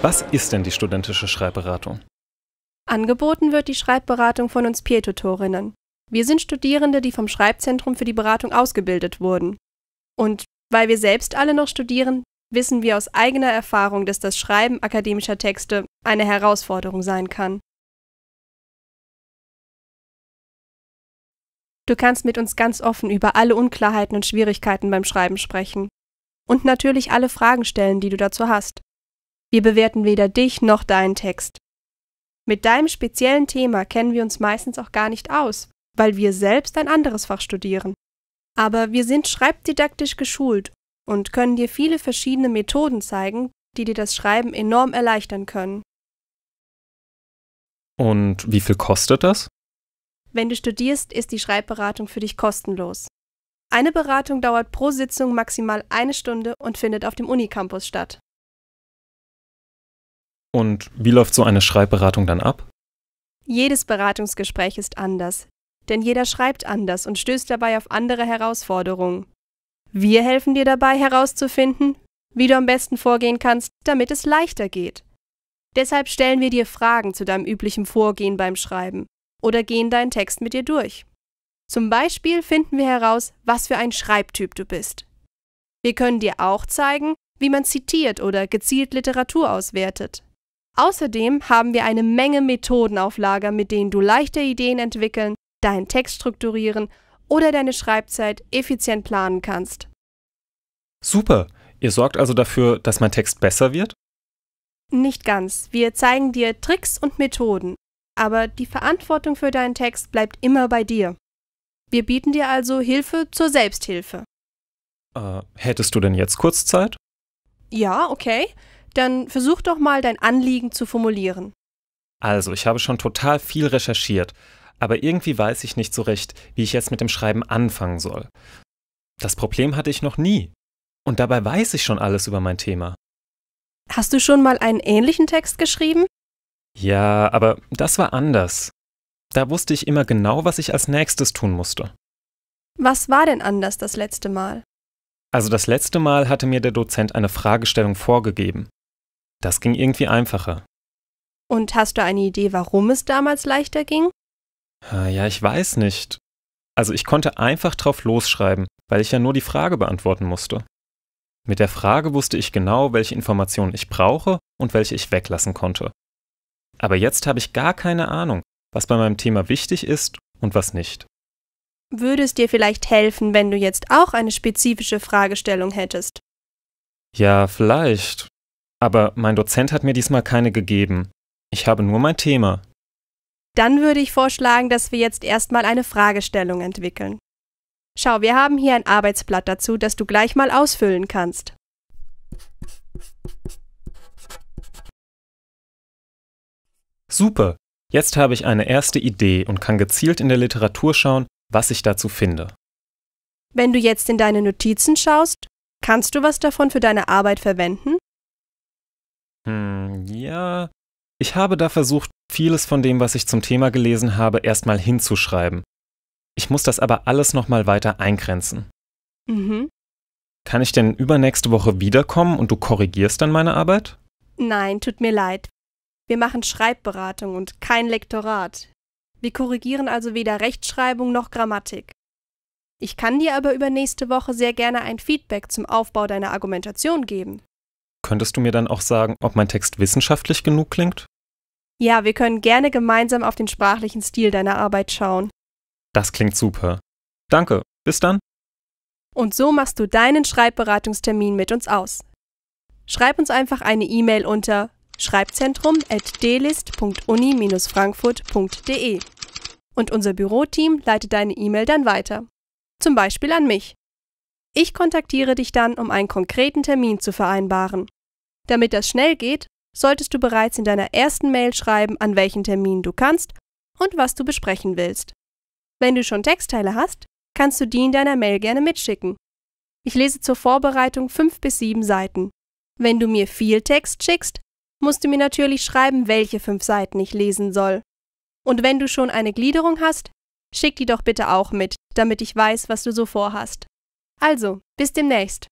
Was ist denn die studentische Schreibberatung? Angeboten wird die Schreibberatung von uns Pietotorinnen. Wir sind Studierende, die vom Schreibzentrum für die Beratung ausgebildet wurden. Und weil wir selbst alle noch studieren, wissen wir aus eigener Erfahrung, dass das Schreiben akademischer Texte eine Herausforderung sein kann. Du kannst mit uns ganz offen über alle Unklarheiten und Schwierigkeiten beim Schreiben sprechen. Und natürlich alle Fragen stellen, die du dazu hast. Wir bewerten weder dich noch deinen Text. Mit deinem speziellen Thema kennen wir uns meistens auch gar nicht aus, weil wir selbst ein anderes Fach studieren. Aber wir sind schreibdidaktisch geschult und können dir viele verschiedene Methoden zeigen, die dir das Schreiben enorm erleichtern können. Und wie viel kostet das? Wenn du studierst, ist die Schreibberatung für dich kostenlos. Eine Beratung dauert pro Sitzung maximal eine Stunde und findet auf dem Unicampus statt. Und wie läuft so eine Schreibberatung dann ab? Jedes Beratungsgespräch ist anders, denn jeder schreibt anders und stößt dabei auf andere Herausforderungen. Wir helfen dir dabei herauszufinden, wie du am besten vorgehen kannst, damit es leichter geht. Deshalb stellen wir dir Fragen zu deinem üblichen Vorgehen beim Schreiben oder gehen deinen Text mit dir durch. Zum Beispiel finden wir heraus, was für ein Schreibtyp du bist. Wir können dir auch zeigen, wie man zitiert oder gezielt Literatur auswertet. Außerdem haben wir eine Menge Methoden auf Lager, mit denen du leichter Ideen entwickeln, deinen Text strukturieren oder deine Schreibzeit effizient planen kannst. Super! Ihr sorgt also dafür, dass mein Text besser wird? Nicht ganz. Wir zeigen dir Tricks und Methoden, aber die Verantwortung für deinen Text bleibt immer bei dir. Wir bieten dir also Hilfe zur Selbsthilfe. Äh, hättest du denn jetzt kurz Zeit? Ja, okay. Dann versuch doch mal dein Anliegen zu formulieren. Also, ich habe schon total viel recherchiert, aber irgendwie weiß ich nicht so recht, wie ich jetzt mit dem Schreiben anfangen soll. Das Problem hatte ich noch nie. Und dabei weiß ich schon alles über mein Thema. Hast du schon mal einen ähnlichen Text geschrieben? Ja, aber das war anders. Da wusste ich immer genau, was ich als nächstes tun musste. Was war denn anders das letzte Mal? Also das letzte Mal hatte mir der Dozent eine Fragestellung vorgegeben. Das ging irgendwie einfacher. Und hast du eine Idee, warum es damals leichter ging? Äh, ja, ich weiß nicht. Also ich konnte einfach drauf losschreiben, weil ich ja nur die Frage beantworten musste. Mit der Frage wusste ich genau, welche Informationen ich brauche und welche ich weglassen konnte. Aber jetzt habe ich gar keine Ahnung, was bei meinem Thema wichtig ist und was nicht. Würde es dir vielleicht helfen, wenn du jetzt auch eine spezifische Fragestellung hättest? Ja, vielleicht. Aber mein Dozent hat mir diesmal keine gegeben. Ich habe nur mein Thema, dann würde ich vorschlagen, dass wir jetzt erstmal eine Fragestellung entwickeln. Schau, wir haben hier ein Arbeitsblatt dazu, das du gleich mal ausfüllen kannst. Super! Jetzt habe ich eine erste Idee und kann gezielt in der Literatur schauen, was ich dazu finde. Wenn du jetzt in deine Notizen schaust, kannst du was davon für deine Arbeit verwenden? Hm, ja. Ich habe da versucht, vieles von dem, was ich zum Thema gelesen habe, erstmal hinzuschreiben. Ich muss das aber alles nochmal weiter eingrenzen. Mhm. Kann ich denn übernächste Woche wiederkommen und du korrigierst dann meine Arbeit? Nein, tut mir leid. Wir machen Schreibberatung und kein Lektorat. Wir korrigieren also weder Rechtschreibung noch Grammatik. Ich kann dir aber übernächste Woche sehr gerne ein Feedback zum Aufbau deiner Argumentation geben. Könntest du mir dann auch sagen, ob mein Text wissenschaftlich genug klingt? Ja, wir können gerne gemeinsam auf den sprachlichen Stil deiner Arbeit schauen. Das klingt super. Danke, bis dann. Und so machst du deinen Schreibberatungstermin mit uns aus. Schreib uns einfach eine E-Mail unter schreibzentrum.dlist.uni-frankfurt.de und unser Büroteam leitet deine E-Mail dann weiter. Zum Beispiel an mich. Ich kontaktiere dich dann, um einen konkreten Termin zu vereinbaren. Damit das schnell geht, solltest du bereits in deiner ersten Mail schreiben, an welchen Termin du kannst und was du besprechen willst. Wenn du schon Textteile hast, kannst du die in deiner Mail gerne mitschicken. Ich lese zur Vorbereitung fünf bis sieben Seiten. Wenn du mir viel Text schickst, musst du mir natürlich schreiben, welche fünf Seiten ich lesen soll. Und wenn du schon eine Gliederung hast, schick die doch bitte auch mit, damit ich weiß, was du so vorhast. Also, bis demnächst.